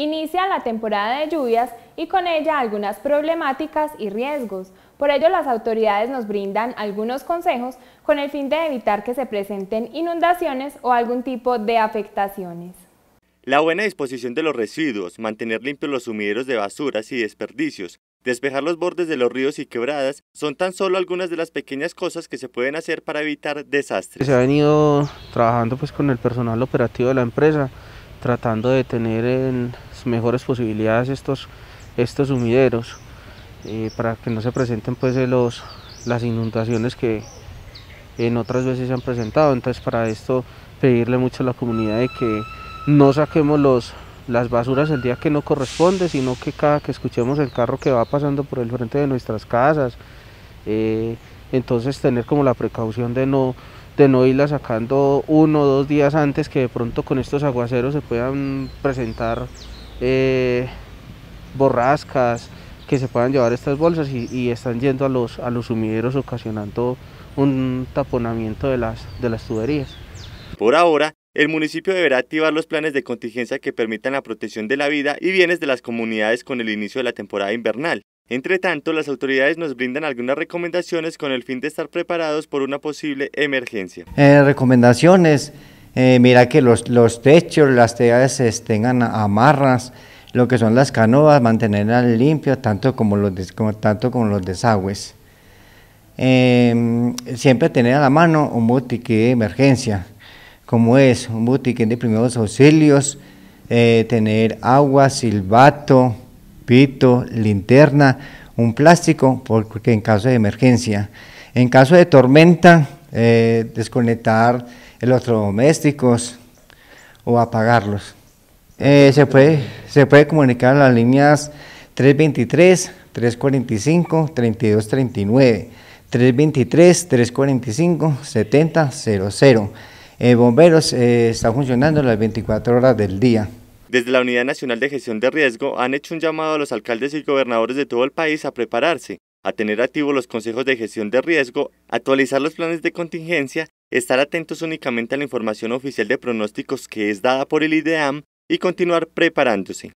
Inicia la temporada de lluvias y con ella algunas problemáticas y riesgos. Por ello las autoridades nos brindan algunos consejos con el fin de evitar que se presenten inundaciones o algún tipo de afectaciones. La buena disposición de los residuos, mantener limpios los sumideros de basuras y desperdicios, despejar los bordes de los ríos y quebradas, son tan solo algunas de las pequeñas cosas que se pueden hacer para evitar desastres. Se ha venido trabajando pues con el personal operativo de la empresa, tratando de tener en, mejores posibilidades estos, estos sumideros eh, para que no se presenten pues eh, los, las inundaciones que en otras veces se han presentado. Entonces para esto pedirle mucho a la comunidad de que no saquemos los, las basuras el día que no corresponde, sino que cada que escuchemos el carro que va pasando por el frente de nuestras casas, eh, entonces tener como la precaución de no, de no irla sacando uno o dos días antes que de pronto con estos aguaceros se puedan presentar eh, borrascas que se puedan llevar estas bolsas y, están yendo a los, a los sumideros ocasionando un taponamiento de las, de las tuberías. Por ahora, el municipio deberá activar los planes de contingencia que permitan la protección de la vida y bienes de las comunidades con el inicio de la temporada invernal. Entre tanto, las autoridades nos brindan algunas recomendaciones con el fin de estar preparados por una posible emergencia. Eh, recomendaciones, eh, mira que los, techos, las teas tengan este, amarras, lo que son las canoas, mantenerlas limpias, tanto como los, tanto como los desagües. Em, siempre tener a la mano un botiquín de emergencia, como es un botiquín de primeros auxilios, eh, tener agua, silbato, pito, linterna, un plástico, porque en caso de emergencia. En caso de tormenta, eh, desconectar electrodomésticos o apagarlos. Eh, se, puede, se puede comunicar a las líneas 323, 345, 3239, 323, 345, 7000. bomberos eh, está funcionando las 24 horas del día. Desde la Unidad Nacional de Gestión de Riesgo han hecho un llamado a los alcaldes y gobernadores de todo el país a prepararse, a tener activos los consejos de gestión de riesgo, actualizar los planes de contingencia estar atentos únicamente a la información oficial de pronósticos que es dada por el IDEAM y continuar preparándose.